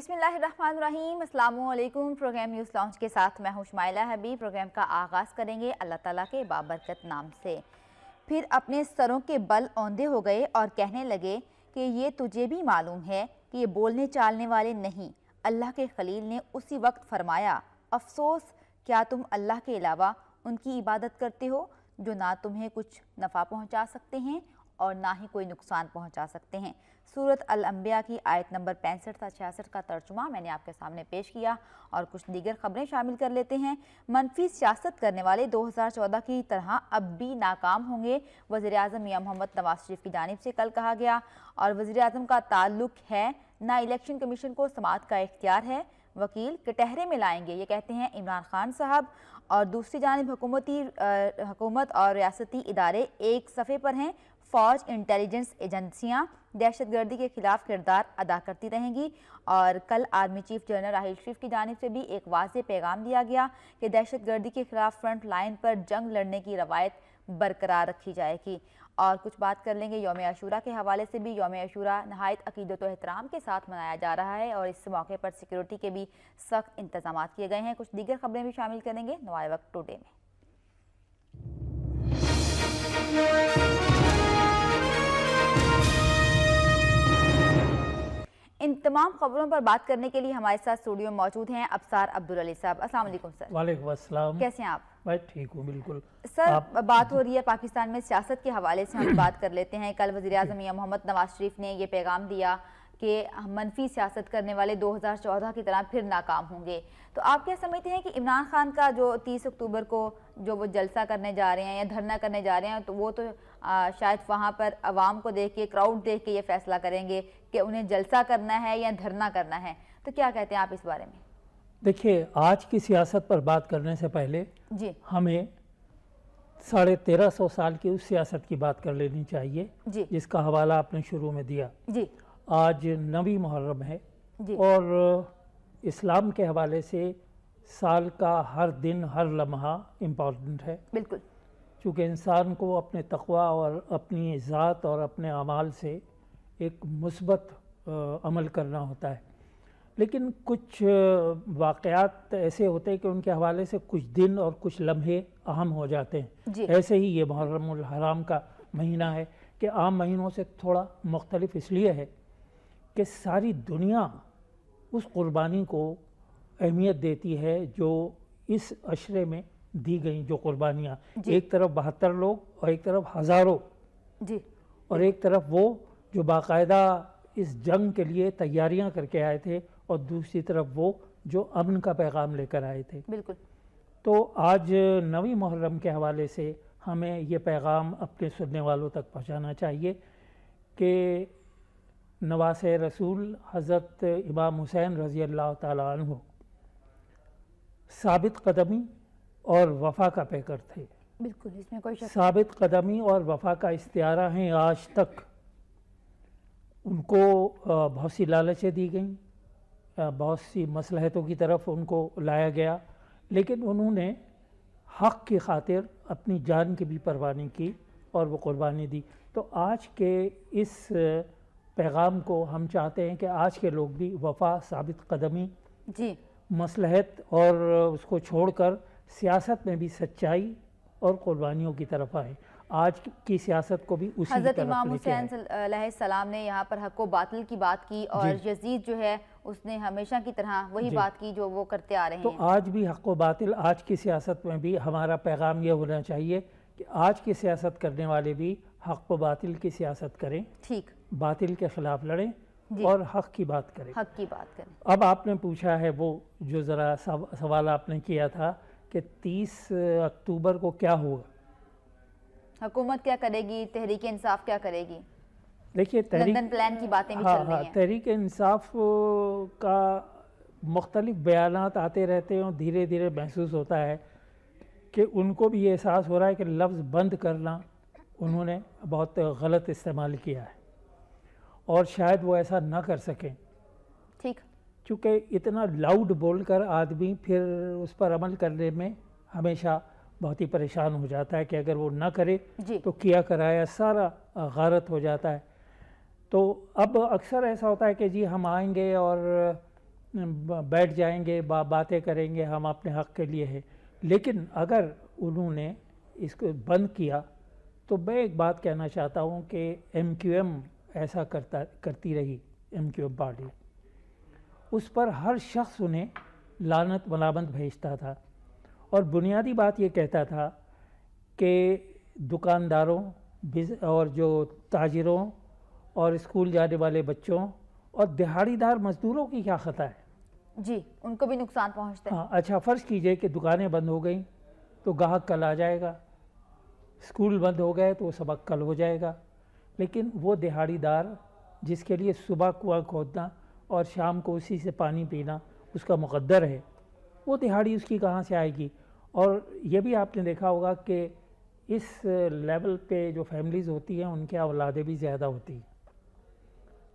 बिस्मिल्लाहिर्रहमानिर्रहीम programme news launch के साथ मैं हूं शमाइला हबी प्रोग्राम का आगाज़ करेंगे अल्लाह ताला के बाबरकत नाम से फिर अपने सरों के बल औंधे हो गए और कहने लगे कि ये तुझे भी मालूम है कि ये बोलने चालने वाले नहीं अल्लाह के खलील ने उसी वक्त फरमाया अफसोस क्या तुम अल्लाह के अलावा उनकी इबादत करते हो जो ना तुम्हें कुछ नफ़ा पहुँचा सकते हैं और ना ही कोई नुकसान पहुँचा सकते हैं सूरत अल अम्बिया की आयत नंबर पैंसठ था छियासठ का तर्जुमा मैंने आपके सामने पेश किया और कुछ दीगर खबरें शामिल कर लेते हैं मनफी सियासत करने वाले 2014 की तरह अब भी नाकाम होंगे वज़ी अजम मियाँ मोहम्मद नवाज शरीफ की जानब से कल कहा गया और वज़ी अजम का ताल्लुक है ना इलेक्शन कमीशन को समात का इख्तियार है वकील कटहरे में लाएंगे ये कहते हैं इमरान खान साहब और दूसरी जानब हुकूमती हुकूमत और रियासती इदारे एक सफ़े पर हैं फौज इंटेलिजेंस एजेंसियां दहशतगर्दी के खिलाफ किरदार अदा करती रहेंगी और कल army chief general Raheel Sharif की जानब से भी एक वाज पैगाम दिया गया कि दहशतगर्दी के खिलाफ फ्रंट लाइन पर जंग लड़ने की रवायत बरकरार रखी जाएगी और कुछ बात कर लेंगे योम अशूरा के हवाले से भी योम अशूरा नहायत अकीदत अहतराम के साथ मनाया जा रहा है और इस मौके पर सिक्योरिटी के भी सख्त इंतजाम किए गए हैं कुछ दीगर खबरें भी शामिल करेंगे नवाए वक्त टूडे में इन तमाम खबरों पर बात करने के लिए हमारे साथ स्टूडियो में मौजूद हैं अबसार अब्दुल अली साहब अस्सलाम वालेकुम सर वालेकुम कैसे हैं आप मैं ठीक हूँ बिल्कुल सर आप... बात हो रही है पाकिस्तान में सियासत के हवाले से हम बात कर लेते हैं कल वजी अजम मोहम्मद नवाज शरीफ ने यह पैगाम दिया कि मनफी सियासत करने वाले 2014 की तरह फिर नाकाम होंगे तो आप क्या समझते हैं कि इमरान खान का जो 30 अक्टूबर को जो वो जलसा करने जा रहे हैं या धरना करने जा रहे हैं तो वो तो आ, शायद वहाँ पर आवाम को देख के क्राउड देख के ये फैसला करेंगे कि उन्हें जलसा करना है या धरना करना है तो क्या कहते हैं आप इस बारे में देखिए आज की सियासत पर बात करने से पहले जी हमें साढ़े तेरह सौ साल की उस सियासत की बात कर लेनी चाहिए जी। जिसका हवाला आपने शुरू में दिया जी। आज नवी मुहर्रम है जी। और इस्लाम के हवाले से साल का हर दिन हर लम्हा इम्पॉर्टेंट है बिल्कुल चूँकि इंसान को अपने तकवा और अपनी ज़ात और अपने अमाल से एक मुसबत अमल करना होता है लेकिन कुछ वाक़ात ऐसे होते हैं कि उनके हवाले से कुछ दिन और कुछ लम्हे अहम हो जाते हैं ऐसे ही ये मुहर्रम हराम का महीना है कि आम महीनों से थोड़ा मुख्तलिफ इसलिए है कि सारी दुनिया उस कुर्बानी को अहमियत देती है जो इस अशरे में दी गई जो कुर्बानियाँ एक तरफ बहत्तर लोग और एक तरफ हज़ारों जी और एक तरफ वो जो बाकायदा इस जंग के लिए तैयारियां करके आए थे और दूसरी तरफ वो जो अमन का पैगाम लेकर आए थे बिल्कुल तो आज नवी मुहर्रम के हवाले से हमें ये पैगाम अपने सुनने वालों तक पहुंचाना चाहिए कि नवास रसूल हज़रत इमाम हुसैन रज़ी अल्लाह तु साबित कदमी और वफा का पैकर थे बिल्कुल इसमें कोई साबित कदमी और वफा का इश्तारा हैं आज तक उनको बहुत सी लालचें दी गई बहुत सी मसलहतों की तरफ उनको लाया गया लेकिन उन्होंने हक़ की खातिर अपनी जान की भी परवानी की और वो कुर्बानी दी तो आज के इस पैगाम को हम चाहते हैं कि आज के लोग भी वफा साबित कदमी जी मसलहत और उसको छोड़कर सियासत में भी सच्चाई और कुर्बानियों की तरफ आए आज की सियासत को भी उसी हजरत इमाम हुसैन सलाम ने यहाँ पर हक बातिल की बात की और यजीद जो है उसने हमेशा की तरह वही बात की जो वो करते आ रहे तो हैं तो आज भी हक बातिल आज की सियासत में भी हमारा पैगाम ये होना चाहिए कि आज की सियासत करने वाले भी हक बातिल की सियासत करें ठीक बातिल के खिलाफ लड़ें और हक की बात करें हक की बात करें अब आपने पूछा है वो जो ज़रा सवाल आपने किया था कि 30 अक्टूबर को क्या होगा हुकूमत क्या करेगी तहरीक इंसाफ क्या करेगी देखिए तहरीक प्लान की बातें भी हाँ, चल रही हाँ, तहरीक इंसाफ का मुख्तलिफ बयान आते रहते हैं और धीरे धीरे महसूस होता है कि उनको भी ये एहसास हो रहा है कि लफ्ज़ बंद करना उन्होंने बहुत गलत इस्तेमाल किया है और शायद वो ऐसा ना कर सकें ठीक चूँकि इतना लाउड बोलकर आदमी फिर उस पर अमल करने में हमेशा बहुत ही परेशान हो जाता है कि अगर वो ना करे तो किया कराया सारा गारत हो जाता है तो अब अक्सर ऐसा होता है कि जी हम आएंगे और बैठ जाएंगे बा, बातें करेंगे हम अपने हक़ के लिए हैं लेकिन अगर उन्होंने इसको बंद किया तो मैं एक बात कहना चाहता हूँ कि एम क्यू एम ऐसा करता करती रही एम क्यू एम पार्टी उस पर हर शख्स उन्हें लानत मलामत भेजता था और बुनियादी बात ये कहता था कि दुकानदारों और जो ताजरों और स्कूल जाने वाले बच्चों और दिहाड़ीदार मजदूरों की क्या खता है जी उनको भी नुकसान पहुँचता हाँ अच्छा फ़र्ज़ कीजिए कि दुकानें बंद हो गई तो गाहक कल आ जाएगा स्कूल बंद हो गए तो वो सबक कल हो जाएगा लेकिन वो दिहाड़ीदार जिसके लिए सुबह कुआं खोदना और शाम को उसी से पानी पीना उसका मुकद्दर है वो दिहाड़ी उसकी कहाँ से आएगी और ये भी आपने देखा होगा कि इस लेवल पे जो फैमिलीज़ होती हैं उनके औलादे भी ज़्यादा होती हैं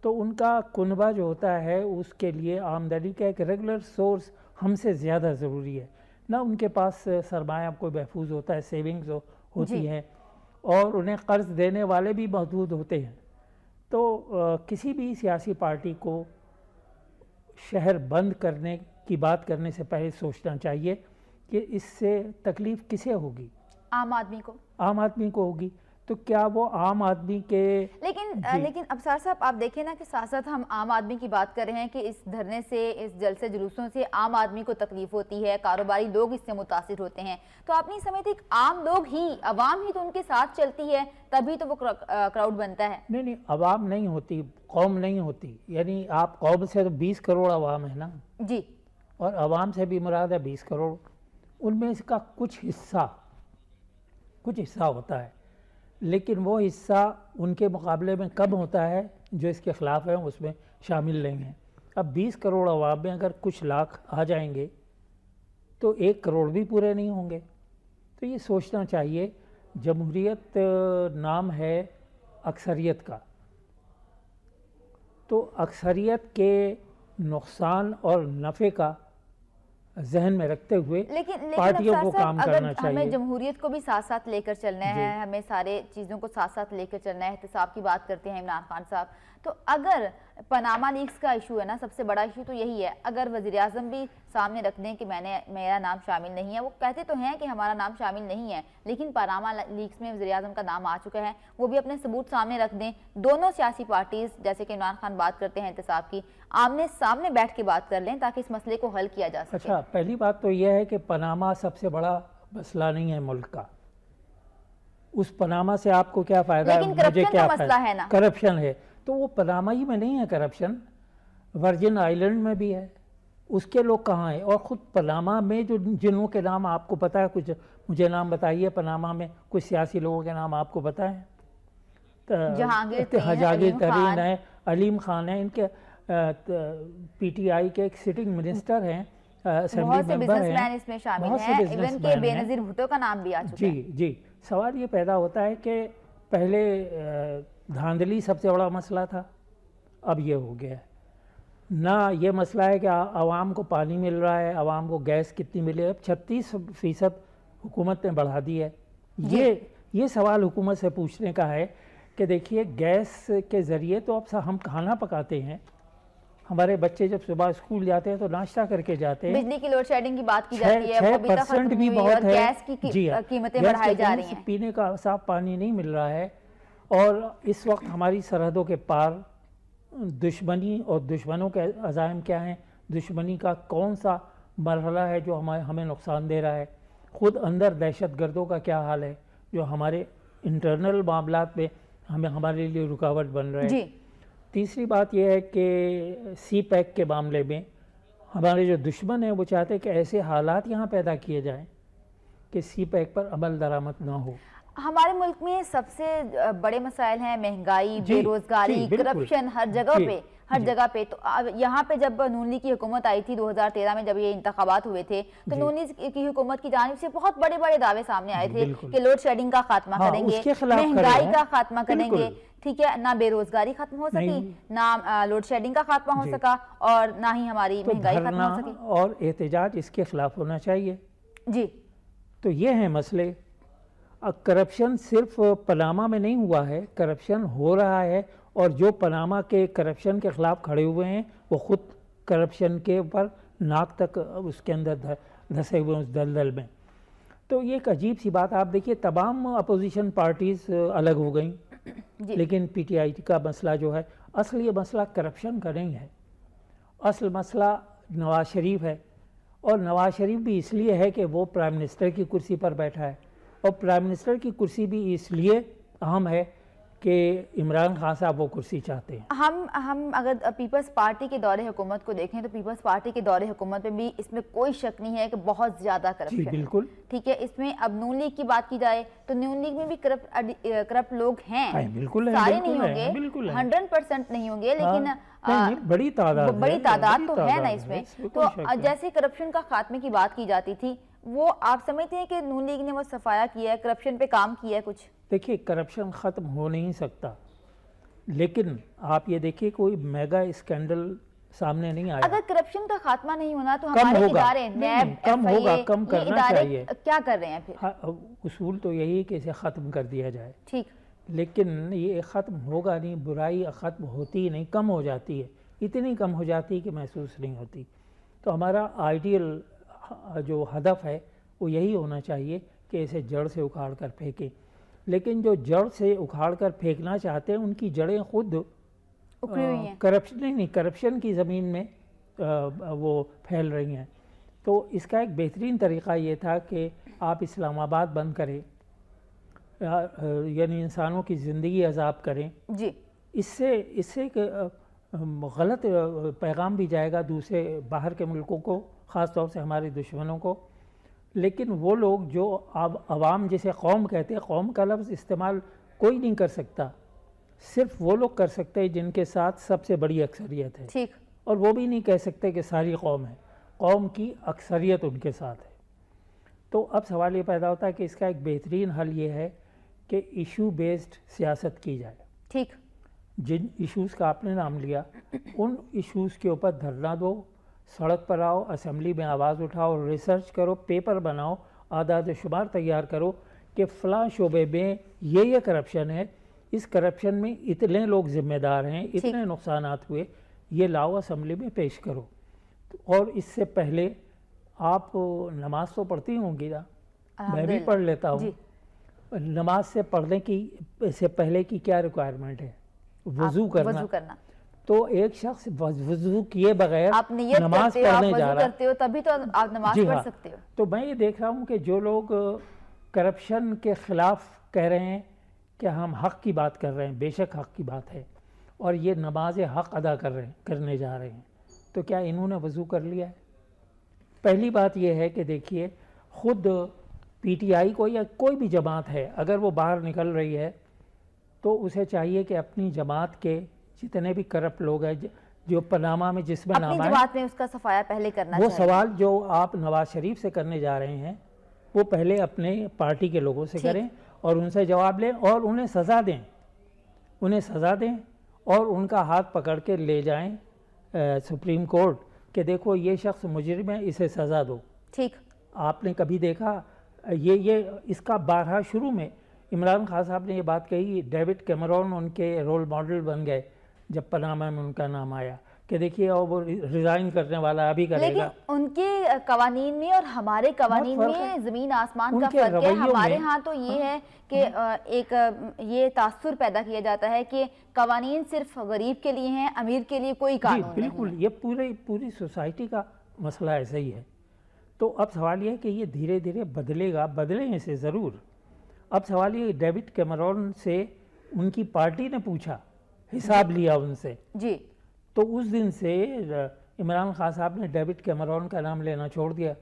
तो उनका कुनबा जो होता है उसके लिए आमदनी का एक रेगुलर सोर्स हमसे ज़्यादा ज़रूरी है ना उनके पास सरमाया कोई महफूज होता है सेविंग्स हो, होती हैं और उन्हें कर्ज देने वाले भी महदूद होते हैं तो आ, किसी भी सियासी पार्टी को शहर बंद करने की बात करने से पहले सोचना चाहिए कि इससे तकलीफ किसे होगी आम आदमी को आम आदमी को होगी तो क्या वो आम आदमी के लेकिन आ, लेकिन अफसर साहब आप देखें ना कि साथ साथ हम आम आदमी की बात कर रहे हैं कि इस धरने से इस जलसे जुलूसों से आम आदमी को तकलीफ होती है कारोबारी लोग इससे मुतासर होते हैं तो आप नहीं समझते आम लोग ही अवाम ही तो उनके साथ चलती है तभी तो वो क्राउड बनता है नहीं नहीं अवाम नहीं होती कौम नहीं होती यानी आप कौम से तो बीस करोड़ अवाम है ना जी और अवाम से भी मुराद है बीस करोड़ उनमें इसका कुछ हिस्सा कुछ हिस्सा होता है लेकिन वो हिस्सा उनके मुकाबले में कम होता है जो इसके ख़िलाफ़ हैं उसमें शामिल नहीं हैं अब 20 करोड़ अवाम में अगर कुछ लाख आ जाएंगे तो एक करोड़ भी पूरे नहीं होंगे तो ये सोचना चाहिए जमहूरीत नाम है अक्सरियत का तो अक्सरियत के नुकसान और नफ़े का जहन में रखते हुए लेकिन, लेकिन पार्टियों को काम अगर करना चाहिए हमें जमहूरियत को भी साथ साथ लेकर चलना है हमें सारे चीज़ों को साथ साथ लेकर चलना है एहतसाब की बात करते हैं इमरान खान साहब तो अगर पनामा लीक्स का इशू है ना सबसे बड़ा इशू तो यही है अगर वजी अजम भी सामने रख दें कि मैंने मेरा नाम शामिल नहीं है वो कहते तो हैं कि हमारा नाम शामिल नहीं है लेकिन पनामा लीक्स में वजी अजम का नाम आ चुका है वो भी अपने सबूत सामने रख दें दोनों सियासी पार्टीज़ जैसे कि इमरान खान बात करते हैं एहतसाब की आमने सामने बैठ के बात कर लें ताकि इस मसले को हल किया जा सके अच्छा पहली बात तो यह है कि पनामा सबसे बड़ा मसला नहीं है मुल्क का उस पनामा से आपको क्या फ़ायदा है मुझे का मसला है ना करप्शन है तो वो ही में नहीं है करप्शन वर्जिन आइलैंड में भी है उसके लोग कहाँ हैं और ख़ुद पनामा में जो जिनों के नाम आपको पता है कुछ मुझे नाम बताइए पनामा में कुछ सियासी लोगों के नाम आपको पता है तरीन है अलीम खान है इनके पीटीआई के एक सिटिंग मिनिस्टर हैं बहुत से बिजनेसमैन इसमें शामिल हैं इवन के बेनजीर भुट्टो का नाम भी आ चुका जी जी सवाल ये पैदा होता है कि पहले धांधली सबसे बड़ा मसला था अब ये हो गया है ना ये मसला है कि आवाम को पानी मिल रहा है आवाम को गैस कितनी मिले अब छत्तीस फीसद हुकूमत ने बढ़ा दी है ये ये सवाल हुकूमत से पूछने का है कि देखिए गैस के ज़रिए तो अब हम खाना पकाते हैं हमारे बच्चे जब सुबह स्कूल जाते हैं तो नाश्ता करके जाते हैं बिजली की लोड शेडिंग की बात की जाती है परसेंट भी बहुत है गैस की हाँ। कीमतें बढ़ाई जा रही हैं पीने का साफ पानी नहीं मिल रहा है और इस वक्त हमारी सरहदों के पार दुश्मनी और दुश्मनों के अजायम क्या हैं दुश्मनी का कौन सा मरहला है जो हमारे हमें नुकसान दे रहा है ख़ुद अंदर दहशत गर्दों का क्या हाल है जो हमारे इंटरनल मामला में हमें हमारे लिए रुकावट बन रहे हैं तीसरी बात यह है कि सी पैक के मामले में हमारे जो दुश्मन हैं वो चाहते हैं कि ऐसे हालात यहाँ पैदा किए जाएँ कि सी पैक पर अमल दरामद ना हो हमारे मुल्क में सबसे बड़े मसाइल हैं महंगाई बेरोजगारी करप्शन हर जगह पे हर जगह पे तो यहाँ पे जब नून लीग की हुकूमत आई थी 2013 में जब ये इंतबात हुए थे तो नून लीग की हुकूमत की जानब से बहुत बड़े बड़े दावे सामने आए थे कि लोड शेडिंग का खात्मा हाँ, करेंगे महंगाई का खात्मा करेंगे ठीक है ना बेरोजगारी खत्म हो सकी ना लोड शेडिंग का खात्मा हो सका और ना ही हमारी तो महंगाई खत्म हो सकी और एहतजाज इसके खिलाफ होना चाहिए जी तो ये है मसले करप्शन सिर्फ पनामा में नहीं हुआ है करप्शन हो रहा है और जो पनामा के करप्शन के ख़िलाफ़ खड़े हुए हैं वो ख़ुद करप्शन के ऊपर नाक तक उसके अंदर धसे हुए हैं उस दलदल में तो ये एक अजीब सी बात आप देखिए तमाम अपोजिशन पार्टीज़ अलग हो गई लेकिन पीटीआई का मसला जो है असल ये मसला करप्शन का नहीं है असल मसला नवाज शरीफ है और नवाज शरीफ भी इसलिए है कि वो प्राइम मिनिस्टर की कुर्सी पर बैठा है और प्राइम मिनिस्टर की कुर्सी भी इसलिए अहम है कि इमरान खान साहब वो कुर्सी चाहते हैं हम हम अगर पीपल्स पार्टी के दौरे हुकूमत को देखें तो पीपल्स पार्टी के दौरे हुकूमत में भी इसमें कोई शक नहीं है कि बहुत ज़्यादा करप्शन बिल्कुल ठीक है इसमें अब नून लीग की बात की जाए तो नून लीग में भी करप्ट करप्ट लोग हैं है, हाँ, बिल्कुल है, सारे नहीं होंगे हंड्रेड हाँ, परसेंट नहीं होंगे लेकिन बड़ी तादाद बड़ी तादाद तो है ना इसमें तो जैसे करप्शन का खात्मे की बात की जाती थी वो आप समझते हैं कि नून लीग ने वो सफाया किया है करप्शन पे काम किया है कुछ देखिए करप्शन ख़त्म हो नहीं सकता लेकिन आप ये देखिए कोई मेगा स्कैंडल सामने नहीं आया अगर करप्शन का खात्मा नहीं होना तो हमारे इदारे नैब कम होगा कम करना चाहिए क्या कर रहे हैं फिर हाँ, उसूल तो यही है कि इसे ख़त्म कर दिया जाए ठीक लेकिन ये ख़त्म होगा नहीं बुराई ख़त्म होती ही नहीं कम हो जाती है इतनी कम हो जाती है कि महसूस नहीं होती तो हमारा आइडियल जो हदफ है वो यही होना चाहिए कि इसे जड़ से उखाड़ कर फेंकें लेकिन जो जड़ से उखाड़ कर फेंकना चाहते हैं उनकी जड़ें खुद करप्शन नहीं नहीं करप्शन की ज़मीन में आ, वो फैल रही हैं तो इसका एक बेहतरीन तरीका ये था कि आप इस्लामाबाद बंद करें यानी इंसानों की ज़िंदगी अजाब करें जी इससे इससे एक गलत पैगाम भी जाएगा दूसरे बाहर के मुल्कों को ख़ास तौर से हमारे दुश्मनों को लेकिन वो लोग जो अब आवाम जिसे कौम कहते हैं कौम का लफ्ज़ इस्तेमाल कोई नहीं कर सकता सिर्फ वो लोग कर सकते हैं जिनके साथ सबसे बड़ी अक्सरियत है ठीक और वो भी नहीं कह सकते कि सारी कौम है कौम की अक्सरियत उनके साथ है तो अब सवाल ये पैदा होता है कि इसका एक बेहतरीन हल ये है कि इशू बेस्ड सियासत की जाए ठीक जिन इश्यूज़ का आपने नाम लिया उन इश्यूज़ के ऊपर धरना दो सड़क पर आओ असेंबली में आवाज़ उठाओ रिसर्च करो पेपर बनाओ आदाद शुमार तैयार करो कि फ़लाँ शोबे में ये ये करप्शन है इस करप्शन में इतने लोग ज़िम्मेदार हैं इतने नुकसान हुए ये लाओ असम्बली में पेश करो तो और इससे पहले आप नमाज तो पढ़ती होंगी ना मैं भी पढ़ लेता हूँ नमाज से पढ़ने की से पहले की क्या रिक्वायरमेंट है वजू करना, करना तो एक शख्स वजू किए बगैर आप नियत नमाज करते पढ़ने आप जा रहा करते हो तभी तो आप नमाज पढ़ हाँ। सकते हो तो मैं ये देख रहा हूँ कि जो लोग करप्शन के ख़िलाफ़ कह रहे हैं कि हम हक़ की बात कर रहे हैं बेशक हक़ की बात है और ये नमाज हक़ अदा कर रहे हैं करने जा रहे हैं तो क्या इन्होंने वज़ू कर लिया है पहली बात यह है कि देखिए ख़ुद पीटीआई को या कोई भी जमात है अगर वो बाहर निकल रही है तो उसे चाहिए कि अपनी जमात के जितने भी करप्ट लोग हैं जो पनामा में जिसमें नाम जमात में उसका सफाया पहले करना वो सवाल जो आप नवाज शरीफ से करने जा रहे हैं वो पहले अपने पार्टी के लोगों से करें और उनसे जवाब लें और उन्हें सज़ा दें उन्हें सज़ा दें और उनका हाथ पकड़ के ले जाएं सुप्रीम कोर्ट के देखो ये शख्स मुजरिम है इसे सज़ा दो ठीक आपने कभी देखा ये ये इसका बारह शुरू में इमरान खान साहब ने ये बात कही डेविड कैमरॉन उनके रोल मॉडल बन गए जब पनामा में उनका नाम आया कि देखिए और वो रिजाइन करने वाला अभी करेगा लेकिन उनके कवानीन में और हमारे कवानीन में ज़मीन आसमान का फर्क है हमारे यहाँ तो ये हाँ, है कि हाँ, एक ये तासुर पैदा किया जाता है कि कवानीन सिर्फ गरीब के लिए हैं अमीर के लिए कोई कानून बिल्कुल ये पूरे पूरी सोसाइटी का मसला ऐसा ही है तो अब सवाल यह है कि ये धीरे धीरे बदलेगा बदले इसे ज़रूर अब सवाल ये डेविड कैमरॉन से उनकी पार्टी ने पूछा हिसाब लिया उनसे जी तो उस दिन से इमरान खान साहब ने डेविड कैमरॉन का नाम लेना छोड़ दिया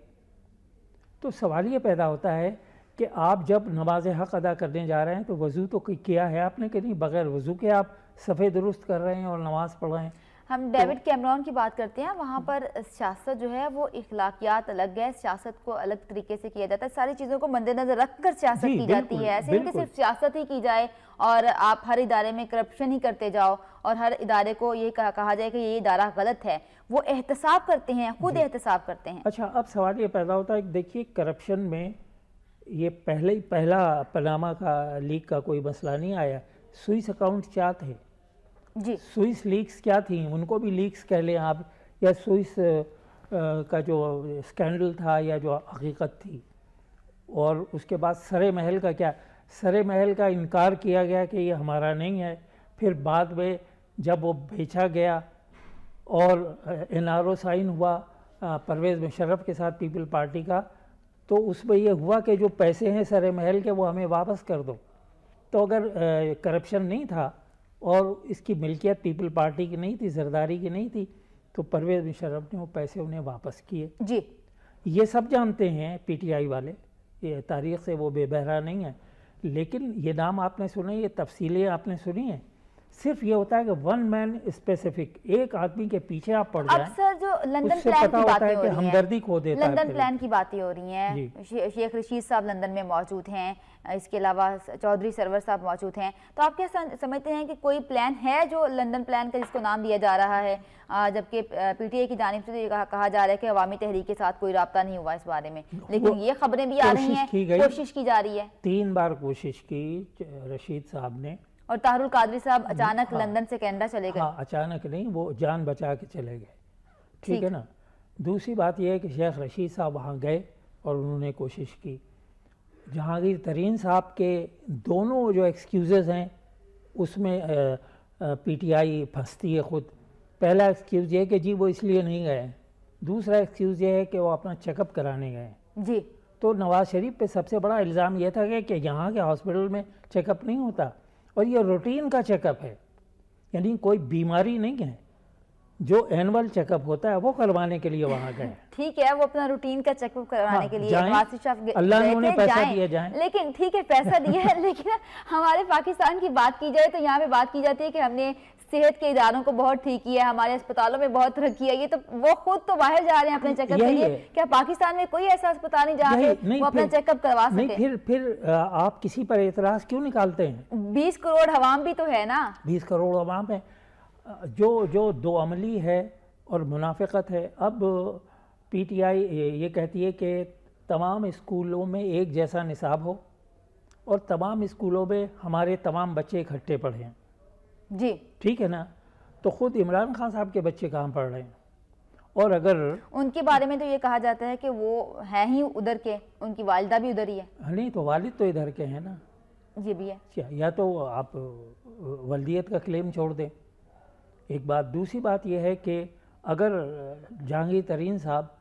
तो सवाल ये पैदा होता है कि आप जब नमाज हक़ अदा करने जा रहे हैं तो वज़ू तो किया है आपने कि नहीं बग़ैर वज़ू के आप सफ़े दुरुस्त कर रहे हैं और नमाज़ पढ़ रहे हैं हम डेविड तो, कैमरॉन की बात करते हैं वहाँ पर सियासत जो है वो इखलाकियात अलग है सियासत को अलग तरीके से किया जाता है सारी चीज़ों को मद्देनजर रख कर सियासत की जाती है ऐसे नहीं कि सिर्फ सियासत ही की जाए और आप हर इदारे में करप्शन ही करते जाओ और हर इदारे को ये कहा, कहा जाए कि ये इदारा गलत है वो एहतसाब करते हैं खुद एहतसाब करते हैं अच्छा अब सवाल ये पैदा होता है देखिए करप्शन में ये पहले ही पहला पनामा का लीक का कोई मसला नहीं आया स्विस अकाउंट क्या थे जी स्विस लीक्स क्या थी उनको भी लीक्स कह लें आप या स्विस का जो स्कैंडल था या जो हकीकत थी और उसके बाद सरे महल का क्या सरे महल का इनकार किया गया कि ये हमारा नहीं है फिर बाद में जब वो बेचा गया और एन आर साइन हुआ परवेज़ मुशर्रफ के साथ पीपल पार्टी का तो उसमें ये हुआ कि जो पैसे हैं सर महल के वो हमें वापस कर दो तो अगर करप्शन नहीं था और इसकी मिल्कियत पीपल पार्टी की नहीं थी जरदारी की नहीं थी तो परवेज़ मुशर्रफ ने वो पैसे उन्हें वापस किए जी ये सब जानते हैं पीटीआई वाले ये तारीख से वो बेबहरा नहीं है लेकिन ये नाम आपने सुने ये तफसीलें आपने सुनी हैं सिर्फ ये होता है कि वन मैन स्पेसिफिक एक आदमी के पीछे आप पड़ जाए सर जो लंदन प्लान की बात हो रही हमदर्दी खो देता लंदन प्लान की बातें हो रही हैं शेख रशीद साहब लंदन में मौजूद हैं इसके अलावा चौधरी सरवर साहब मौजूद हैं तो आप क्या समझते हैं कि कोई प्लान है जो लंदन प्लान का जिसको नाम दिया जा रहा है जबकि पीटीए की जानब से तो कहा जा रहा है कि अवामी तहरीक के साथ कोई रबता नहीं हुआ इस बारे में लेकिन ये खबरें भी आ रही हैं कोशिश की जा रही है तीन बार कोशिश की रशीद साहब ने और ताहरुल कादरी साहब हाँ, अचानक हाँ, लंदन से कनाडा चले गए हाँ, अचानक नहीं वो जान बचा के चले गए ठीक है ना दूसरी बात यह है कि शेख रशीद साहब वहाँ गए और उन्होंने कोशिश की जहांगीर तरीन साहब के दोनों जो एक्सक्यूज़ हैं उसमें पीटीआई फंसती है ख़ुद पहला एक्सक्यूज़ ये कि जी वो इसलिए नहीं गए दूसरा एक्सक्यूज़ ये है कि वो अपना चेकअप कराने गए जी तो नवाज़ शरीफ पे सबसे बड़ा इल्ज़ाम ये था कि यहाँ के हॉस्पिटल में चेकअप नहीं होता और ये रूटीन का चेकअप है यानी कोई बीमारी नहीं है जो एनुअल चेकअप होता है वो करवाने के लिए वहाँ गए ठीक है वो अपना रूटीन का चेकअप करवाने हाँ, के लिए अल्लाह ने पैसा दिया जाए लेकिन ठीक है पैसा दिया है लेकिन हमारे पाकिस्तान की बात की जाए तो यहाँ पे बात की जाती है कि हमने सेहत के इदारों को बहुत ठीक किया है हमारे अस्पतालों में बहुत तरक्की है ये तो वो खुद तो बाहर जा रहे हैं अपने चेकअप के लिए क्या पाकिस्तान में कोई ऐसा अस्पताल नहीं जा पे वो अपना चेकअप करवा सके फिर फिर आप किसी पर एतराज क्यों निकालते हैं बीस करोड़ हवाम भी तो है ना बीस करोड़ हवाम है जो जो दो अमली है और मुनाफिकत है अब पीटीआई ये कहती है कि तमाम स्कूलों में एक जैसा निसाब हो और तमाम स्कूलों में हमारे तमाम बच्चे इकट्ठे पढ़ें जी ठीक है ना तो खुद इमरान खान साहब के बच्चे कहाँ पढ़ रहे हैं और अगर उनके बारे में तो ये कहा जाता है कि वो है ही उधर के उनकी वालदा भी उधर ही है हाँ, नहीं तो वालिद तो इधर के हैं ना ये भी है अच्छा, या तो आप वलदियत का क्लेम छोड़ दें एक बात दूसरी बात यह है कि अगर जहांगीर तरीन साहब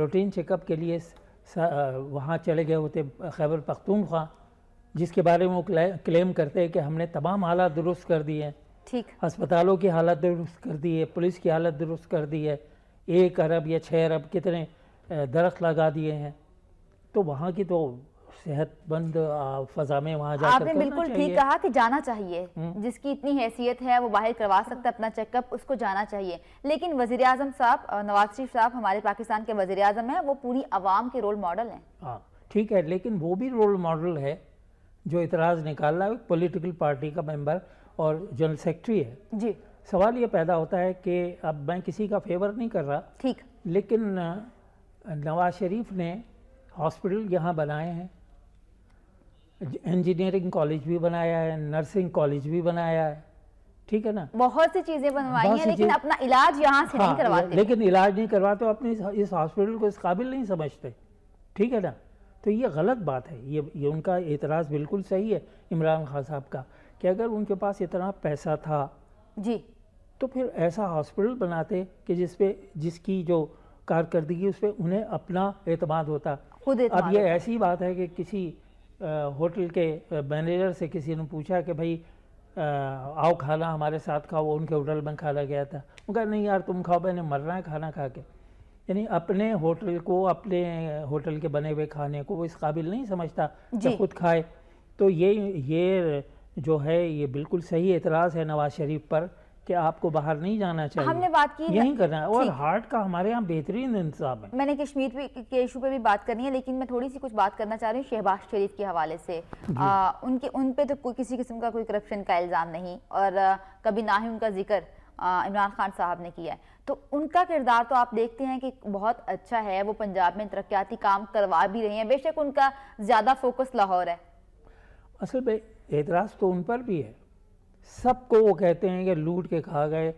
रूटीन चेकअप के लिए वहाँ चले गए होते खैबर पख्तूनख्वा जिसके बारे में वो क्लेम करते हैं कि हमने तमाम हालात दुरुस्त कर दिए हैं ठीक अस्पतालों की हालत दुरुस्त कर दी है पुलिस की हालत दुरुस्त कर दी है एक अरब या छः अरब कितने दरख्त लगा दिए हैं तो वहाँ की तो सेहतमंद फजा में वहाँ जाकर आपने बिल्कुल ठीक कहा कि जाना चाहिए हम्म। जिसकी इतनी हैसियत है वो बाहर करवा सकता है अपना चेकअप उसको जाना चाहिए लेकिन वजीर अजम साहब नवाज शरीफ साहब हमारे पाकिस्तान के वजीर अजम है वो पूरी आवाम के रोल मॉडल हैं हाँ ठीक है लेकिन वो भी रोल मॉडल है जो इतराज़ निकाल रहा है पोलिटिकल पार्टी का मेम्बर और जनरल सेक्रेटरी है जी सवाल ये पैदा होता है कि अब मैं किसी का फेवर नहीं कर रहा ठीक लेकिन नवाज शरीफ ने हॉस्पिटल यहाँ बनाए हैं इंजीनियरिंग कॉलेज भी बनाया है नर्सिंग कॉलेज भी बनाया है ठीक है ना बहुत सी चीजें बनवाई हैं लेकिन अपना इलाज यहाँ से हाँ, नहीं करवाते लेकिन इलाज नहीं करवाते अपने इस हॉस्पिटल को इस काबिल नहीं समझते ठीक है ना तो ये गलत बात है ये ये उनका एतराज़ बिल्कुल सही है इमरान खान साहब का कि अगर उनके पास इतना पैसा था जी तो फिर ऐसा हॉस्पिटल बनाते कि जिसपे जिसकी जो कारकर्दगी उस पर उन्हें अपना एतमाद होता खुद अब ये ऐसी बात है कि किसी आ, होटल के मैनेजर से किसी ने पूछा कि भाई आओ खाना हमारे साथ खाओ उनके होटल में खाना गया था उनका नहीं यार तुम खाओ मैंने मरना है खाना खा के यानी अपने होटल को अपने होटल के बने हुए खाने को वो इस काबिल नहीं समझता कि खुद खाए तो ये ये जो है ये बिल्कुल सही एतराज़ है नवाज शरीफ पर कि आपको बाहर नहीं जाना चाहिए हमने बात की यही करना है और हार्ट का हमारे यहाँ बेहतरीन इंतजाम है मैंने कश्मीर के इशू पे भी बात करनी है लेकिन मैं थोड़ी सी कुछ बात करना चाह रही हूँ शहबाज शरीफ के हवाले से आ, उनके उन पे तो कोई किसी किस्म का कोई करप्शन का इल्ज़ाम नहीं और आ, कभी ना ही उनका जिक्र इमरान खान साहब ने किया है तो उनका किरदार तो आप देखते हैं कि बहुत अच्छा है वो पंजाब में तरक्याती काम करवा भी रहे हैं बेशक उनका ज़्यादा फोकस लाहौर है असल में एतराज़ तो उन पर भी है सबको वो कहते हैं कि लूट के खा गए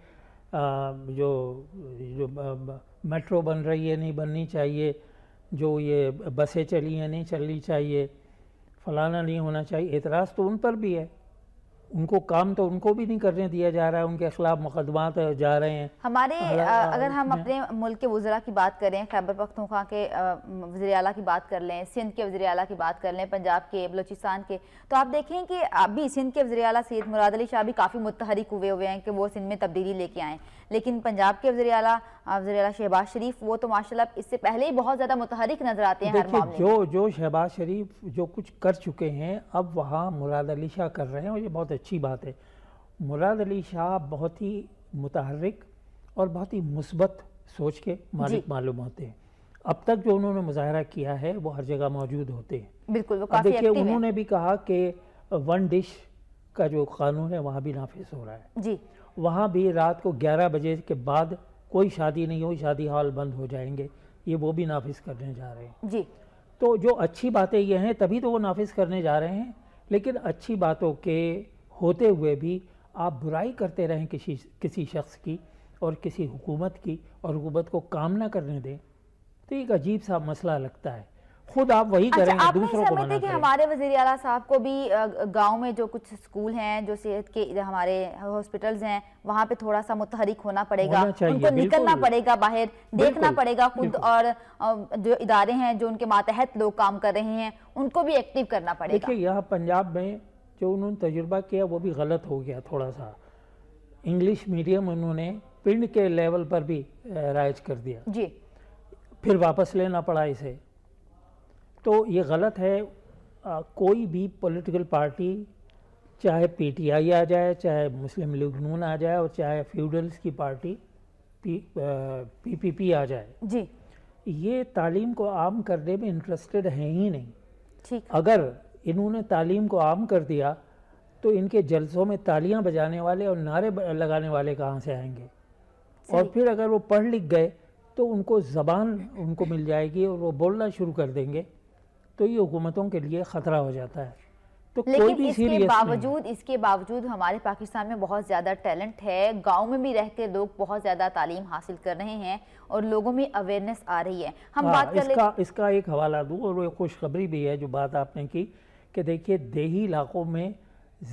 जो जो मेट्रो बन रही है नहीं बननी चाहिए जो ये बसें चली हैं नहीं चलनी चाहिए फलाना नहीं होना चाहिए एतराज़ तो उन पर भी है उनको काम तो उनको भी नहीं करने दिया जा रहा है उनके खिलाफ मुकदमा जा रहे हैं हमारे आ, अगर हम हम्म। अपने मुल्क के वजरा की बात करें खैबर पख्तूखा के वजर अला की बात कर लें सिंध के वजर अला की बात कर लें पंजाब के बलोचिस्तान के तो आप देखें कि अभी सिंध के वजर अला सैद मुराद अली शाह भी काफ़ी मुतहरक हुए हुए हैं कि वो सिंध में तब्दीली लेके आएँ लेकिन पंजाब के वजी अला अला शहबाज शरीफ वो तो माशाल्लाह इससे पहले ही बहुत ज़्यादा मुतहरिक नजर आते हैं हर जो जो शहबाज शरीफ जो कुछ कर चुके हैं अब वहाँ मुराद अली शाह कर रहे हैं और ये बहुत अच्छी बात है मुराद अली शाह बहुत ही मुतहरक और बहुत ही मुस्बत सोच के मालिक मालूम होते हैं अब तक जो उन्होंने मुजाहरा किया है वो हर जगह मौजूद होते हैं बिल्कुल वो काफी देखिए उन्होंने भी कहा कि वन डिश का जो कानून है वहाँ भी नाफिज हो रहा है जी वहाँ भी रात को 11 बजे के बाद कोई शादी नहीं हो शादी हॉल बंद हो जाएंगे ये वो भी नाफिज करने जा रहे हैं जी तो जो अच्छी बातें ये हैं तभी तो वो नाफिज करने जा रहे हैं लेकिन अच्छी बातों के होते हुए भी आप बुराई करते रहें किसी किसी शख्स की और किसी हुकूमत की और हुकूमत को काम ना करने दें तो एक अजीब सा मसला लगता है खुद आप वही अच्छा, करेंगे आप दूसरों को मना कि हमारे वजी अला साहब को भी गांव में जो कुछ स्कूल हैं जो सेहत के हमारे हॉस्पिटल्स हैं वहां पे थोड़ा सा मुतहरिक होना पड़ेगा उनको निकलना पड़ेगा बाहर देखना पड़ेगा खुद और जो इदारे हैं जो उनके मातहत लोग काम कर रहे हैं उनको भी एक्टिव करना पड़ेगा देखिए यहाँ पंजाब में जो उन्होंने तजुर्बा किया वो भी गलत हो गया थोड़ा सा इंग्लिश मीडियम उन्होंने पिंड के लेवल पर भी राइज कर दिया जी फिर वापस लेना पड़ा इसे तो ये गलत है आ, कोई भी पॉलिटिकल पार्टी चाहे पीटीआई आ जाए चाहे मुस्लिम लीग नून आ जाए और चाहे फ्यूडल्स की पार्टी पी, पी पी आ जाए जी ये तालीम को आम करने में इंटरेस्टेड हैं ही नहीं ठीक अगर इन्होंने तालीम को आम कर दिया तो इनके जलसों में तालियां बजाने वाले और नारे लगाने वाले कहाँ से आएंगे और फिर अगर वो पढ़ लिख गए तो उनको ज़बान उनको मिल जाएगी और वो बोलना शुरू कर देंगे तो ये हुकूमतों के लिए ख़तरा हो जाता है तो लेकिन कोई इसके बावजूद इसके बावजूद हमारे पाकिस्तान में बहुत ज़्यादा टैलेंट है गांव में भी रहकर लोग बहुत ज़्यादा तालीम हासिल कर रहे हैं और लोगों में अवेयरनेस आ रही है हम हाँ, बात कर इसका, इसका एक हवाला दूँ और एक खुशखबरी भी है जो बात आपने की कि देखिए देही इलाकों में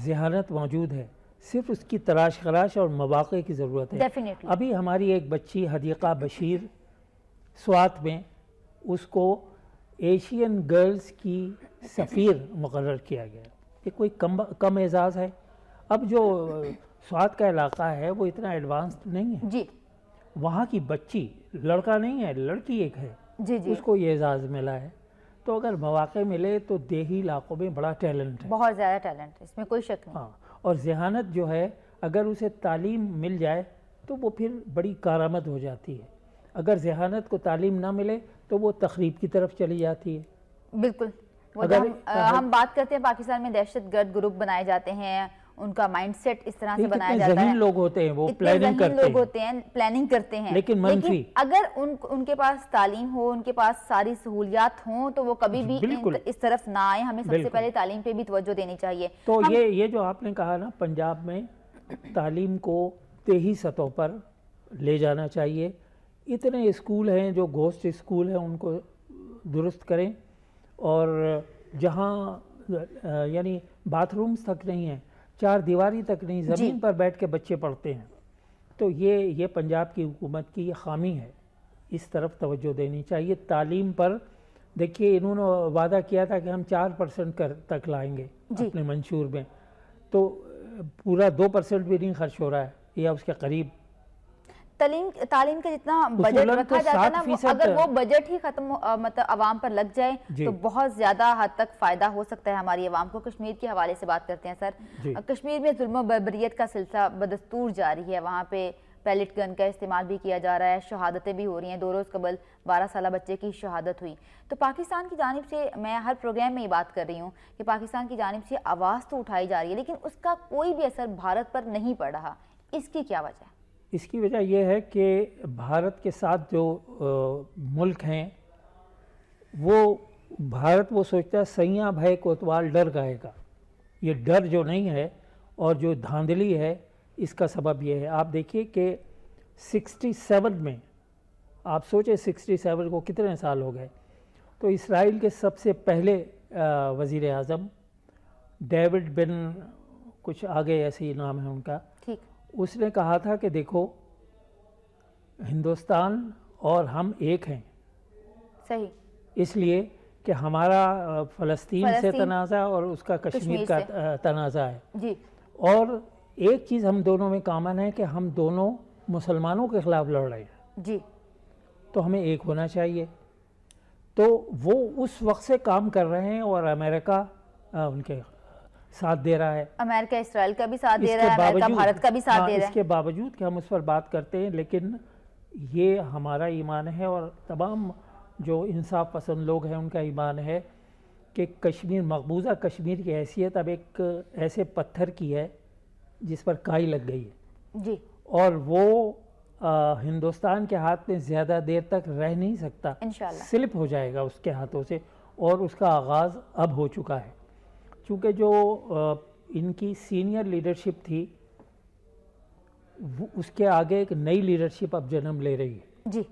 जहानत मौजूद है सिर्फ उसकी तराश खराश और मौाक़े की ज़रूरत है अभी हमारी एक बच्ची हदीक़ा बशीर स्वात में उसको एशियन गर्ल्स की सफ़ीर मुकर किया गया ये कोई कम कम एजाज़ है अब जो स्वाद का इलाका है वो इतना एडवांस्ड नहीं है जी वहाँ की बच्ची लड़का नहीं है लड़की एक है जी जी उसको ये एजाज़ मिला है तो अगर मौाक़े मिले तो देही इलाकों में बड़ा टैलेंट है बहुत ज़्यादा टैलेंट है इसमें कोई शक नहीं हाँ और जहानत जो है अगर उसे तालीम मिल जाए तो वो फिर बड़ी कारामद हो जाती है अगर जहानत को तालीम ना मिले तो वो तकरीब की तरफ चली जाती है बिल्कुल वो अगर, तो हम, अगर, हम बात करते हैं पाकिस्तान में दहशत गर्द ग्रुप बनाए जाते हैं उनका माइंडसेट इस तरह से बनाया जाता है लोग होते हैं वो प्लानिंग करते लोग होते हैं प्लानिंग करते हैं लेकिन लेकिन अगर उन उनके पास तालीम हो उनके पास सारी सहूलियात हो तो वो कभी भी इस तरफ ना आए हमें सबसे पहले तालीम पे भी तवज्जो देनी चाहिए तो ये ये जो आपने कहा ना पंजाब में तालीम को तेही सतहों पर ले जाना चाहिए इतने स्कूल हैं जो घोस्ट स्कूल हैं उनको दुरुस्त करें और जहाँ यानी बाथरूम्स तक नहीं हैं चार दीवारी तक नहीं ज़मीन पर बैठ के बच्चे पढ़ते हैं तो ये ये पंजाब की हुकूमत की खामी है इस तरफ तवज्जो देनी चाहिए तालीम पर देखिए इन्होंने वादा किया था कि हम चार परसेंट कर तक लाएंगे अपने मंशूर में तो पूरा दो परसेंट भी नहीं खर्च हो रहा है या उसके करीब तलीम तालीम का जितना बजट तो रखा तो जाता है ना वो अगर वो बजट ही खत्म मतलब आवाम पर लग जाए तो बहुत ज्यादा हद तक फायदा हो सकता है हमारी आवाम को कश्मीर के हवाले से बात करते हैं सर कश्मीर में जुल्म बबरीत का सिलसिला बदस्तूर जारी है वहाँ पे पैलेट गन का इस्तेमाल भी किया जा रहा है शहादतें भी हो रही हैं दो रोज़ कबल बारह साल बच्चे की शहादत हुई तो पाकिस्तान की जानब से मैं हर प्रोग्राम में ये बात कर रही हूँ कि पाकिस्तान की जानब से आवाज़ तो उठाई जा रही है लेकिन उसका कोई भी असर भारत पर नहीं पड़ रहा इसकी क्या वजह है इसकी वजह यह है कि भारत के साथ जो आ, मुल्क हैं वो भारत वो सोचता है सैया भय कोतवाल डर गाएगा ये डर जो नहीं है और जो धांधली है इसका सबब यह है आप देखिए कि 67 में आप सोचें 67 को कितने साल हो गए तो इसराइल के सबसे पहले वज़ी अजम डेविड बिन कुछ आगे ऐसे ही नाम है उनका ठीक उसने कहा था कि देखो हिंदुस्तान और हम एक हैं सही इसलिए कि हमारा फ़लस्तीन से तनाज़ा और उसका कश्मीर का तनाज़ा है जी और एक चीज़ हम दोनों में कामन है कि हम दोनों मुसलमानों के ख़िलाफ़ लड़ रहे हैं जी तो हमें एक होना चाहिए तो वो उस वक्त से काम कर रहे हैं और अमेरिका उनके साथ दे रहा है अमेरिका इसराइल का भी साथ दे रहा है अमेरिका भारत का भी साथ हाँ, दे रहा है इसके बावजूद कि हम उस पर बात करते हैं लेकिन ये हमारा ईमान है और तमाम जो इंसाफ पसंद लोग हैं उनका ईमान है कि कश्मीर मकबूजा कश्मीर की हैसियत अब एक ऐसे पत्थर की है जिस पर काई लग गई है जी और वो आ, हिंदुस्तान के हाथ में ज़्यादा देर तक रह नहीं सकता स्लिप हो जाएगा उसके हाथों से और उसका आगाज़ अब हो चुका है चूँकि जो इनकी सीनियर लीडरशिप थी उसके आगे एक नई लीडरशिप अब जन्म ले रही है जी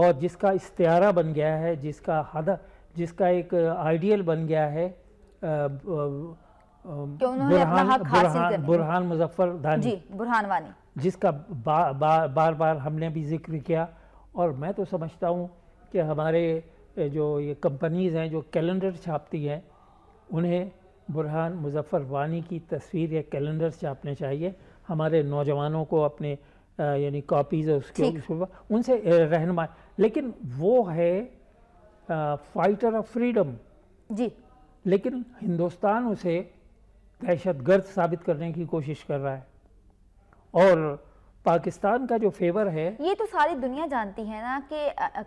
और जिसका इस्तारा बन गया है जिसका हद जिसका एक आइडियल बन गया है बुरहान बुरहान, बुरहान मुजफ्फर धानी जी बुरहान वानी जिसका बा, बा, बार बार हमने भी जिक्र किया और मैं तो समझता हूँ कि हमारे जो ये कंपनीज़ हैं जो कैलेंडर छापती हैं उन्हें बुरहान मुजफ़र वानी की तस्वीर या कैलेंडर छापने चाहिए हमारे नौजवानों को अपने यानी कापीज़ उसके उनसे रहनमाय लेकिन वो है आ, फाइटर ऑफ फ्रीडम जी लेकिन हिंदुस्तान उसे दहशत गर्द साबित करने की कोशिश कर रहा है और पाकिस्तान का जो फेवर है ये तो सारी दुनिया जानती है ना कि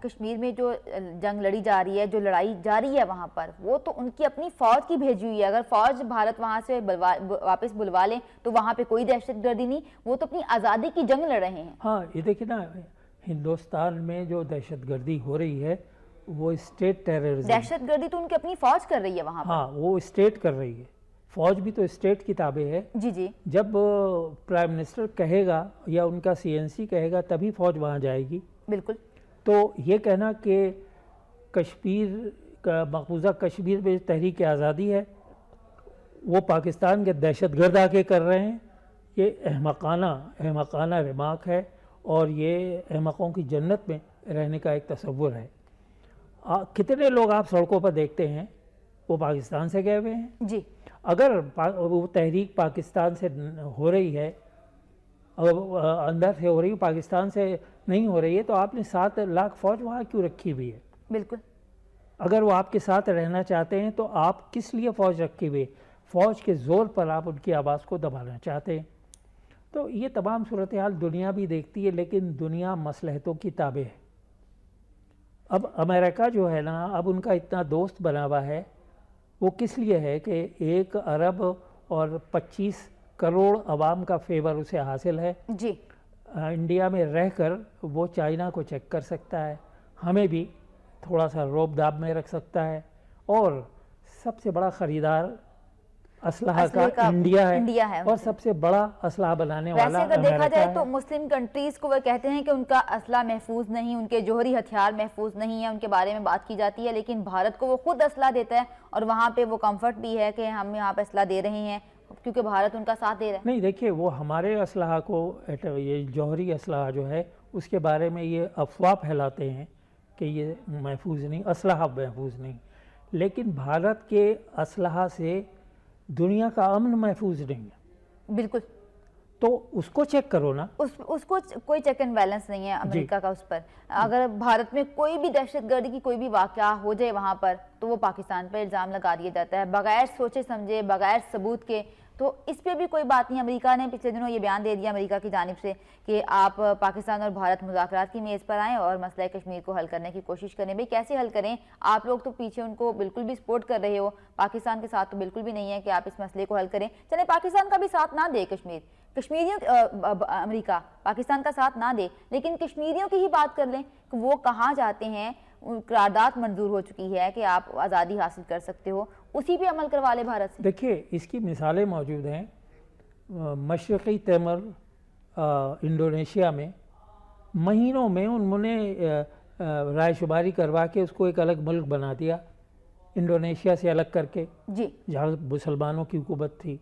कश्मीर में जो जंग लड़ी जा रही है जो लड़ाई जा रही है वहाँ पर वो तो उनकी अपनी फौज की भेजी हुई है अगर फौज भारत वहाँ से वापस बुलवा लें तो वहाँ पे कोई दहशत गर्दी नहीं वो तो अपनी आज़ादी की जंग लड़ रहे हैं हाँ ये देखिए ना हिंदुस्तान में जो दहशत गर्दी हो रही है वो स्टेट टेररिज्म दहशत गर्दी तो उनकी अपनी फौज कर रही है वहाँ हाँ वो स्टेट कर रही है फौज भी तो स्टेट की ताबे है जी जी जब प्राइम मिनिस्टर कहेगा या उनका सीएनसी कहेगा तभी फौज वहाँ जाएगी बिल्कुल तो ये कहना कि कश्मीर का मकबूजा कश्मीर में तहरीक आज़ादी है वो पाकिस्तान के दहशत गर्द आके कर रहे हैं ये अहमकाना अहमकाना रिमार्क है और ये अहमकों की जन्नत में रहने का एक तस्वुर है आ, कितने लोग आप सड़कों पर देखते हैं वो पाकिस्तान से गए हुए हैं जी अगर वो तहरीक पाकिस्तान से हो रही है अंदर से हो रही है पाकिस्तान से नहीं हो रही है तो आपने सात लाख फौज वहाँ क्यों रखी हुई है बिल्कुल अगर वो आपके साथ रहना चाहते हैं तो आप किस लिए फौज रखी हुई फौज के ज़ोर पर आप उनकी आवाज़ को दबाना चाहते हैं तो ये तमाम सूरत हाल दुनिया भी देखती है लेकिन दुनिया मसलहतों की ताबे है अब अमेरिका जो है ना अब उनका इतना दोस्त बना हुआ है वो किस लिए है कि एक अरब और 25 करोड़ अवाम का फेवर उसे हासिल है जी इंडिया में रहकर वो चाइना को चेक कर सकता है हमें भी थोड़ा सा रोब दाब में रख सकता है और सबसे बड़ा ख़रीदार असलाह का, का इंडिया है इंडिया है और सबसे बड़ा असलाह बनाने वाला अगर तो देखा जाए तो मुस्लिम कंट्रीज को वह कहते हैं कि उनका असलाह महफूज नहीं उनके जोहरी हथियार महफूज नहीं है उनके बारे में बात की जाती है लेकिन भारत को वो खुद असलाह देता है और वहाँ पे वो कंफर्ट भी है कि हम यहाँ पे असलाह दे रहे हैं क्योंकि भारत उनका साथ दे रहे हैं नहीं देखिये वो हमारे असलाह को ये जौहरी असलाह जो है उसके बारे में ये अफवाह फैलाते हैं कि ये महफूज नहीं असलाह महफूज नहीं लेकिन भारत के असलाह से दुनिया का अमन महफूज नहीं है बिल्कुल तो उसको चेक करो ना उस उसको कोई चेक एंड बैलेंस नहीं है अमेरिका का उस पर अगर भारत में कोई भी दहशतगर्दी की कोई भी वाक़ हो जाए वहाँ पर तो वो पाकिस्तान पर इल्ज़ाम लगा दिया जाता है बगैर सोचे समझे बगैर सबूत के तो इस पर भी कोई बात नहीं अमेरिका ने पिछले दिनों ये बयान दे दिया अमेरिका की जानब से कि आप पाकिस्तान और भारत मुजाकर की मेज़ पर आएँ और मसला कश्मीर को हल करने की कोशिश करें भाई कैसे हल करें आप लोग तो पीछे उनको बिल्कुल भी सपोर्ट कर रहे हो पाकिस्तान के साथ तो बिल्कुल भी नहीं है कि आप इस मसले को हल करें चले पाकिस्तान का भी साथ ना दे कश्मीर कश्मीरियों अमेरिका पाकिस्तान का साथ ना दे लेकिन कश्मीरियों की ही बात कर लें कि वो कहाँ जाते हैं करारदात मंजूर हो चुकी है कि आप आज़ादी हासिल कर सकते हो उसी पे अमल करवा ले भारत से देखिए इसकी मिसालें मौजूद हैं मशरक़ी तैमर इंडोनेशिया में महीनों में उन्होंने रायशुमारी करवा के उसको एक अलग मुल्क बना दिया इंडोनेशिया से अलग करके जी जहाँ मुसलमानों की हुकूमत थी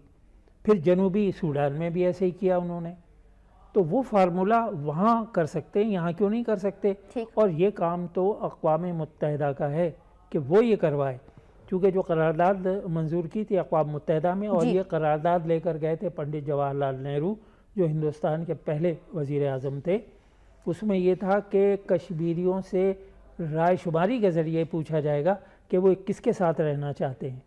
फिर जनूबी सूडान में भी ऐसे ही किया उन्होंने तो वो फार्मूला वहाँ कर सकते हैं यहाँ क्यों नहीं कर सकते और ये काम तो अकवा मुतहदा का है कि वो ये करवाए चूँकि जो करारदाद मंजूर की थी अकवा मुतहदा में और ये करारदाद लेकर गए थे पंडित जवाहरलाल नेहरू जो हिंदुस्तान के पहले वजीर अजम थे उसमें यह था कि कश्मीरियों से रायशुमारी के ज़रिए पूछा जाएगा कि वो किसके साथ रहना चाहते हैं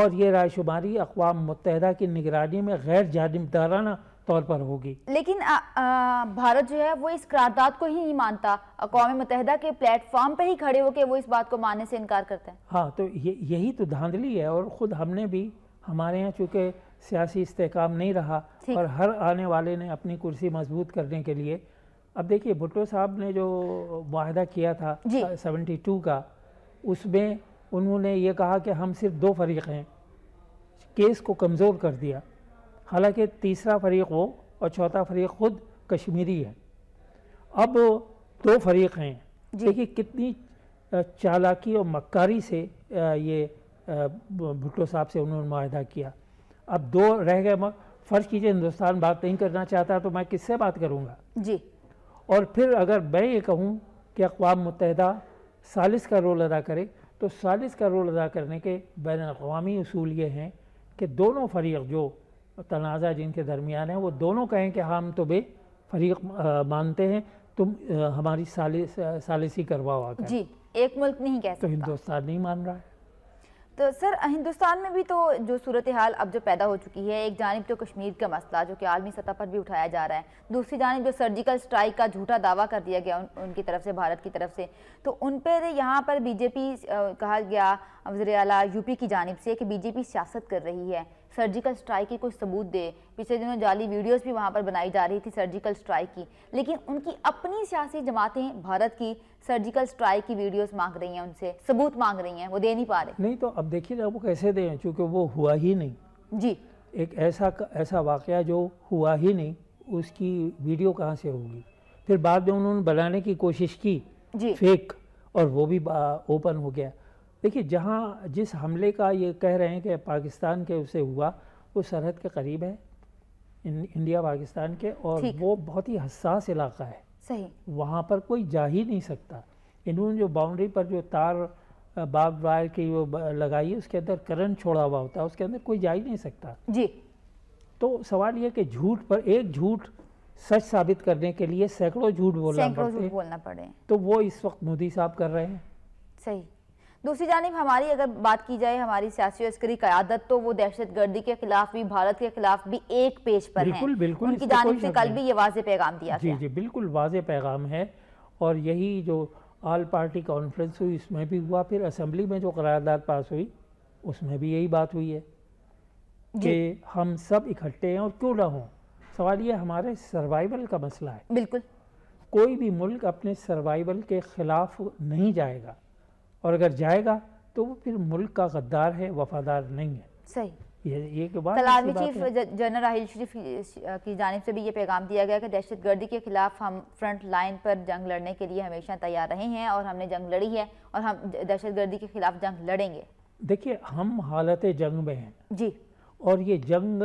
और ये रायशुमारी अकवा मुतहदा की निगरानी में गैर जानबदाराना तौर पर होगी लेकिन आ, आ, भारत जो है वो इस करारदाद को ही नहीं मानता अकौम मुतहदा के प्लेटफॉर्म पे ही खड़े होकर वो इस बात को मानने से इनकार करते हैं हाँ तो ये यही तो धांधली है और ख़ुद हमने भी हमारे यहाँ चूँकि सियासी इस्तेकाम नहीं रहा और हर आने वाले ने अपनी कुर्सी मजबूत करने के लिए अब देखिए भुट्टो साहब ने जो वादा किया था सेवेंटी टू का उसमें उन्होंने ये कहा कि हम सिर्फ दो फरीक हैं केस को कमज़ोर कर दिया हालांकि तीसरा फरीक वो और चौथा फरीक ख़ुद कश्मीरी है अब दो फरीक हैं देखिए कितनी चालाकी और मक्कारी से ये भुट्टो साहब से उन्होंने माहा किया अब दो रह गए फ़र्ज़ कीजिए हिंदुस्तान बात नहीं करना चाहता तो मैं किससे बात करूँगा जी और फिर अगर मैं ये कहूँ कि अकवा मुतहदा सालिस का रोल अदा करे तो सालिस का रोल अदा करने के बैन अवी असूल ये हैं कि दोनों फरीक जो तनाज़ा जिनके दरमियान है वो दोनों कहें कि हम तो बे फरीक मानते हैं तुम हमारी सालिस, सालिसी करवाओ आकर जी एक मुल्क नहीं कह तो हिंदुस्तान नहीं मान रहा है तो सर हिंदुस्तान में भी तो जो सूरत हाल अब जो पैदा हो चुकी है एक जानब तो कश्मीर का मसला जो कि आलमी सतह पर भी उठाया जा रहा है दूसरी जानब जो सर्जिकल स्ट्राइक का झूठा दावा कर दिया गया उन, उनकी तरफ से भारत की तरफ से तो उन पर यहाँ पर बीजेपी कहा गया वजर अला यूपी की जानब से कि बीजेपी सियासत कर रही है सर्जिकल स्ट्राइक के कुछ सबूत दे पिछले दिनों जाली वीडियोस भी वहाँ पर बनाई जा रही थी सर्जिकल स्ट्राइक की लेकिन उनकी अपनी सियासी जमातें भारत की सर्जिकल स्ट्राइक की वीडियोस मांग रही हैं उनसे सबूत मांग रही हैं वो दे नहीं पा रहे नहीं तो अब देखिए वो कैसे दे चूँकि वो हुआ ही नहीं जी एक ऐसा ऐसा वाक़ जो हुआ ही नहीं उसकी वीडियो कहाँ से होगी फिर बाद में उन्होंने बनाने की कोशिश की जी फेक और वो भी ओपन हो गया देखिए जहाँ जिस हमले का ये कह रहे हैं कि पाकिस्तान के उसे हुआ वो सरहद के करीब है इंडिया पाकिस्तान के और वो बहुत ही हसास इलाका है सही वहाँ पर कोई जा ही नहीं सकता इन्होंने जो बाउंड्री पर जो तार बाग वायर की वो लगाई है उसके अंदर करंट छोड़ा हुआ होता है उसके अंदर कोई जा ही नहीं सकता जी तो सवाल ये कि झूठ पर एक झूठ सच साबित करने के लिए सैकड़ों झूठ बोलना सैकड़ों झूठ बोलना पड़े तो वो इस वक्त मोदी साहब कर रहे हैं सही दूसरी जानब हमारी अगर बात की जाए हमारी सियासी और अस्करी क्यादत तो वो दहशत गर्दी के खिलाफ भी भारत के खिलाफ भी एक पेज पर बिल्कुल, है बिल्कुल उनकी जानब से कल भी ये वाज पैगाम दिया जी जी बिल्कुल वाज पैगाम है और यही जो आल पार्टी कॉन्फ्रेंस हुई उसमें भी हुआ फिर असम्बली में जो करारदाद पास हुई उसमें भी यही बात हुई है कि हम सब इकट्ठे हैं और क्यों ना हों सवाल ये हमारे सर्वाइवल का मसला है बिल्कुल कोई भी मुल्क अपने सर्वाइवल के ख़िलाफ़ नहीं जाएगा और अगर जाएगा तो वो फिर मुल्क का गद्दार है वफादार नहीं है सही ये ये के तो चीफ जनरल राहिल शरीफ की जानब से भी ये पैगाम दिया गया कि दहशत गर्दी के खिलाफ हम फ्रंट लाइन पर जंग लड़ने के लिए हमेशा तैयार रहे हैं और हमने जंग लड़ी है और हम दहशत गर्दी के खिलाफ जंग लड़ेंगे देखिए हम हालत जंग में हैं जी और ये जंग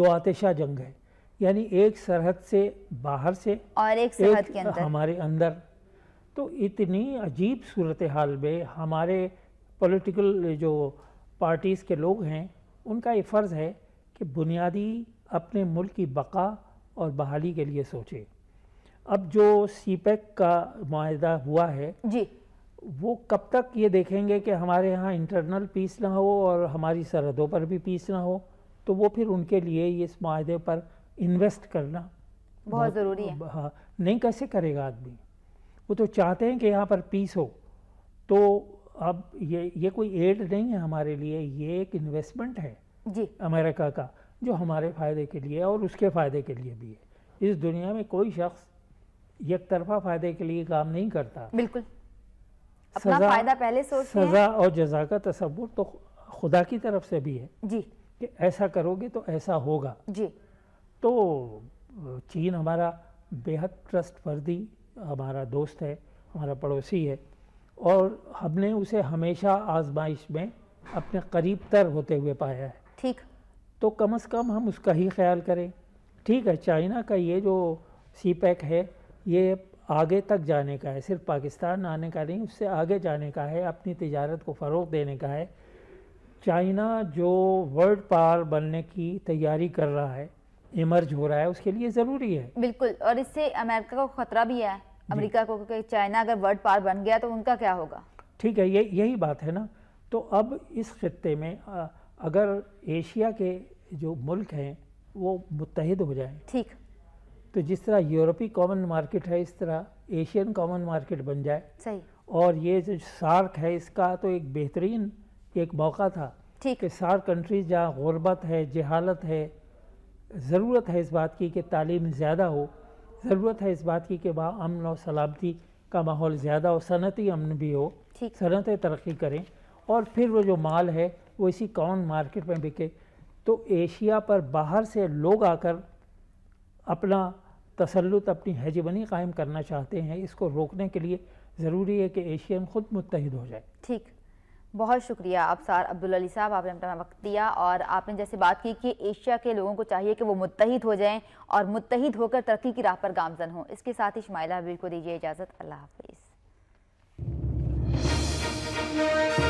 दो आतिशा जंग है यानी एक सरहद से बाहर से और एक सरहद के अंदर हमारे अंदर तो इतनी अजीब सूरत हाल में हमारे पॉलिटिकल जो पार्टीज़ के लोग हैं उनका ये फ़र्ज़ है कि बुनियादी अपने मुल्क की बका और बहाली के लिए सोचें अब जो सी पैक e का माहा हुआ है जी वो कब तक ये देखेंगे कि हमारे यहाँ इंटरनल पीस ना हो और हमारी सरहदों पर भी पीस ना हो तो वो फिर उनके लिए ये इस माहे पर इन्वेस्ट करना बहुत, बहुत ज़रूरी है हाँ नहीं कैसे करेगा आदमी वो तो चाहते हैं कि यहाँ पर पीस हो तो अब ये ये कोई एड नहीं है हमारे लिए ये एक इन्वेस्टमेंट है जी अमेरिका का जो हमारे फ़ायदे के लिए और उसके फ़ायदे के लिए भी है इस दुनिया में कोई शख्स एक तरफा फ़ायदे के लिए काम नहीं करता बिल्कुल अपना फायदा पहले सोचते सज़ा और जजा का तस्वुर तो खुदा की तरफ से भी है जी कि ऐसा करोगे तो ऐसा होगा जी तो चीन हमारा बेहद ट्रस्ट वर्दी हमारा दोस्त है हमारा पड़ोसी है और हमने उसे हमेशा आजमाइश में अपने करीब तर होते हुए पाया है ठीक तो कम से कम हम उसका ही ख्याल करें ठीक है चाइना का ये जो सी पैक है ये आगे तक जाने का है सिर्फ पाकिस्तान आने का नहीं उससे आगे जाने का है अपनी तजारत को फ़रोग देने का है चाइना जो वर्ल्ड पावर बनने की तैयारी कर रहा है इमर्ज हो रहा है उसके लिए ज़रूरी है बिल्कुल और इससे अमेरिका को ख़तरा भी है अमेरिका को क्योंकि चाइना अगर वर्ल्ड पावर बन गया तो उनका क्या होगा ठीक है ये यही बात है ना तो अब इस खत्े में अगर एशिया के जो मुल्क हैं वो मुतहद हो जाए ठीक तो जिस तरह यूरोपीय कॉमन मार्केट है इस तरह एशियन कॉमन मार्केट बन जाए सही और ये जो सार्क है इसका तो एक बेहतरीन एक मौका था ठीक कि सार्क कंट्रीज जहाँ गुरबत है जहालत है ज़रूरत है इस बात की कि तालीम ज़्यादा हो ज़रूरत है इस बात की कि वहाँ अमन और सलामती का माहौल ज़्यादा हो सनती अमन भी हो सनत तरक्की करें और फिर वो जो माल है वो इसी कॉमन मार्केट में बिके तो एशिया पर बाहर से लोग आकर अपना तसलुत अपनी हैजबनी कायम करना चाहते हैं इसको रोकने के लिए ज़रूरी है कि एशियन ख़ुद मुतहद हो जाए ठीक बहुत शुक्रिया आप सार अब्दुल अली साहब आपने अपना वक्त दिया और आपने जैसे बात की कि एशिया के लोगों को चाहिए कि वो मुतहद हो जाएं और मुतहद होकर तरक्की की राह पर गामजन हों इसके साथ ही शमाइला हबीब को दीजिए इजाज़त अल्लाह हाफिज़